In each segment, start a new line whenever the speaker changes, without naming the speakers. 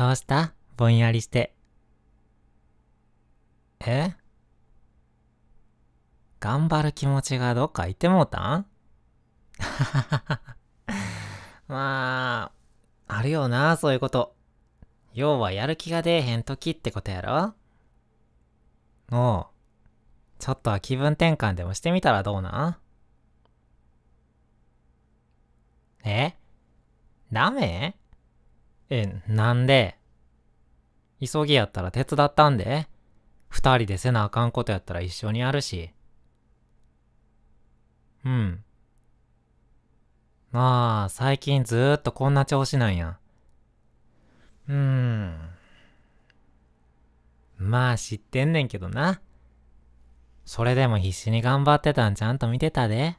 どうしたぼんやりして。え頑張る気持ちがどっか行ってもうたん まあ、あるよな、そういうこと。要はやる気が出えへん時ってことやろおう。ちょっとは気分転換でもしてみたらどうなえダメえ、なんで急ぎやったら手伝ったんで二人でせなあかんことやったら一緒にやるし。うん。まあ、最近ずーっとこんな調子なんや。うーん。まあ知ってんねんけどな。それでも必死に頑張ってたんちゃんと見てたで。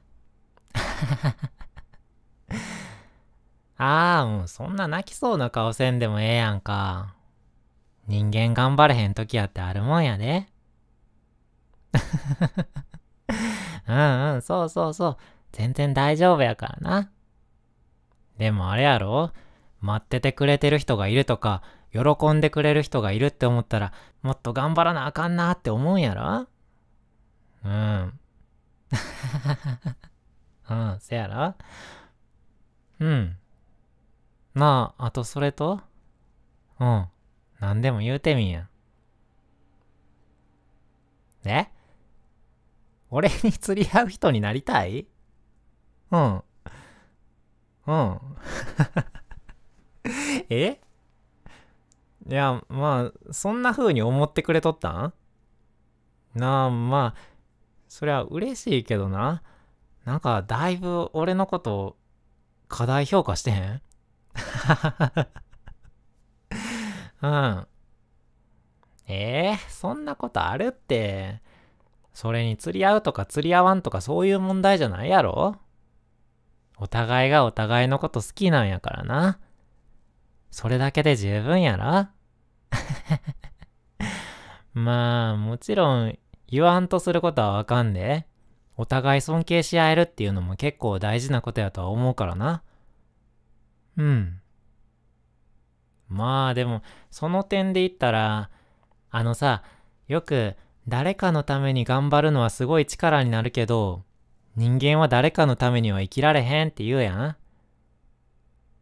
あもうん、そんな泣きそうな顔せんでもええやんか。人間頑張れへん時やってあるもんやで。うんうん、そうそうそう。全然大丈夫やからな。でもあれやろ待っててくれてる人がいるとか、喜んでくれる人がいるって思ったら、もっと頑張らなあかんなって思うんやろうん。うん、せやろうん。なあ、あとそれとうん。何でも言うてみんや。え俺に釣り合う人になりたいうん。うん。えいや、まあ、そんな風に思ってくれとったんなあ、まあ、そりゃ嬉しいけどな。なんか、だいぶ俺のこと、過大評価してへんうん。ええー、そんなことあるって。それに釣り合うとか釣り合わんとかそういう問題じゃないやろお互いがお互いのこと好きなんやからな。それだけで十分やろ まあ、もちろん言わんとすることはわかんで、お互い尊敬し合えるっていうのも結構大事なことやとは思うからな。うん。まあでも、その点で言ったら、あのさ、よく誰かのために頑張るのはすごい力になるけど、人間は誰かのためには生きられへんって言うやん。あ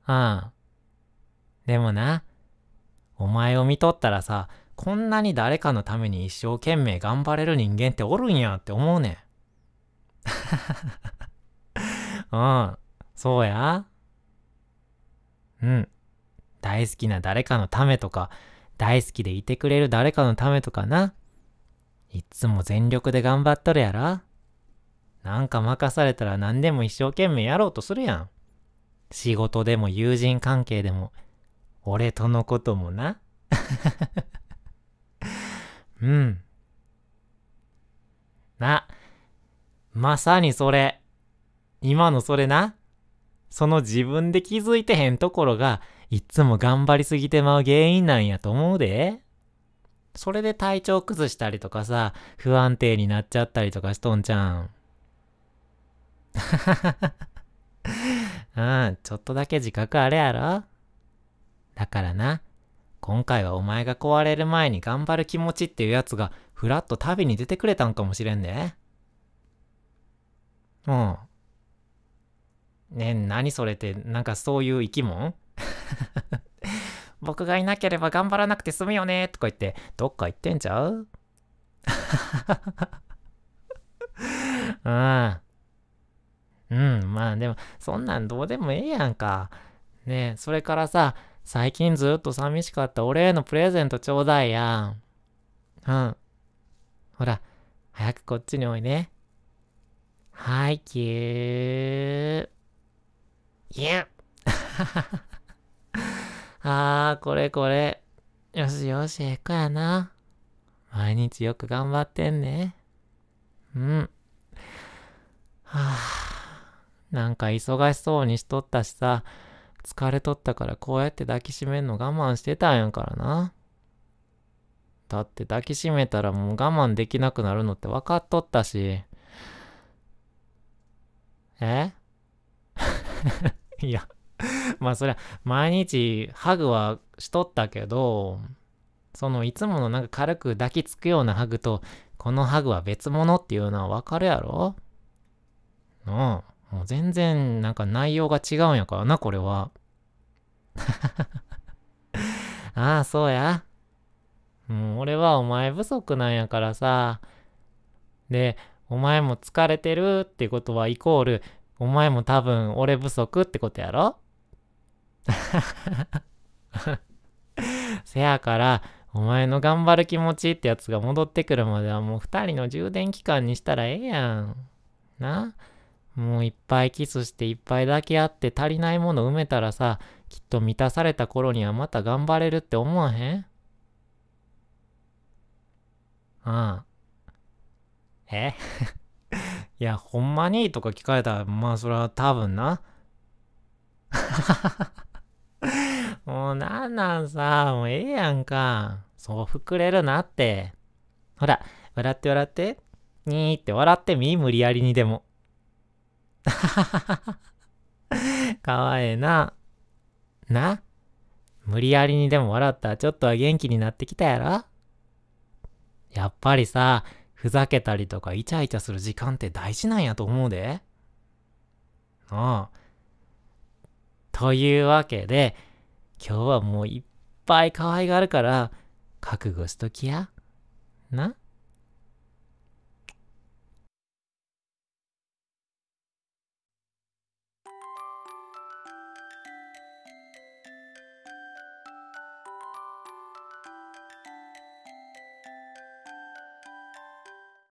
あ。でもな、お前を見とったらさ、こんなに誰かのために一生懸命頑張れる人間っておるんやって思うねん。うん、そうや。うん。大好きな誰かのためとか、大好きでいてくれる誰かのためとかな。いっつも全力で頑張っとるやろなんか任されたら何でも一生懸命やろうとするやん。仕事でも友人関係でも、俺とのこともな。うん。な、まさにそれ。今のそれな。その自分で気づいてへんところが、いつも頑張りすぎてまう原因なんやと思うで。それで体調崩したりとかさ、不安定になっちゃったりとかしとんちゃん。うん、ちょっとだけ自覚あれやろだからな、今回はお前が壊れる前に頑張る気持ちっていうやつが、ふらっと旅に出てくれたんかもしれんで、うん、ね何それってなんかそういう生き物 僕がいなければ頑張らなくて済むよねとか言ってどっか行ってんちゃう うん。うん、まあでも、そんなんどうでもええやんか。ねえ、それからさ、最近ずっと寂しかった俺へのプレゼントちょうだいやん。うん。ほら、早くこっちにおいね。はい、キュー。いや。ああ、これこれ。よしよし、ええ子やな。毎日よく頑張ってんね。うん。はあ、なんか忙しそうにしとったしさ、疲れとったからこうやって抱きしめんの我慢してたんやからな。だって抱きしめたらもう我慢できなくなるのって分かっとったし。えいや、まあそりゃ、毎日ハグはしとったけど、そのいつものなんか軽く抱きつくようなハグと、このハグは別物っていうのはわかるやろのもう全然なんか内容が違うんやからな、これは。ああ、そうや。もう俺はお前不足なんやからさ。で、お前も疲れてるってことはイコールお前も多分俺不足ってことやろ せやから、お前の頑張る気持ちってやつが戻ってくるまではもう2人の充電期間にしたらええやん。なもういっぱいキスしていっぱいだけあって足りないもの埋めたらさ、きっと満たされた頃にはまた頑張れるって思わへんああ。えいや、ほんまにとか聞かれたら、まあそれは多分な。もうなんなんさ、もうええやんか。そう膨れるなって。ほら、笑って笑って。にーって笑ってみ、無理やりにでも。かわええな。な無理やりにでも笑ったらちょっとは元気になってきたやろやっぱりさ、ふざけたりとかイチャイチャする時間って大事なんやと思うで。ああ。というわけで、今日はもういっぱい可愛があるから、覚悟しときや。な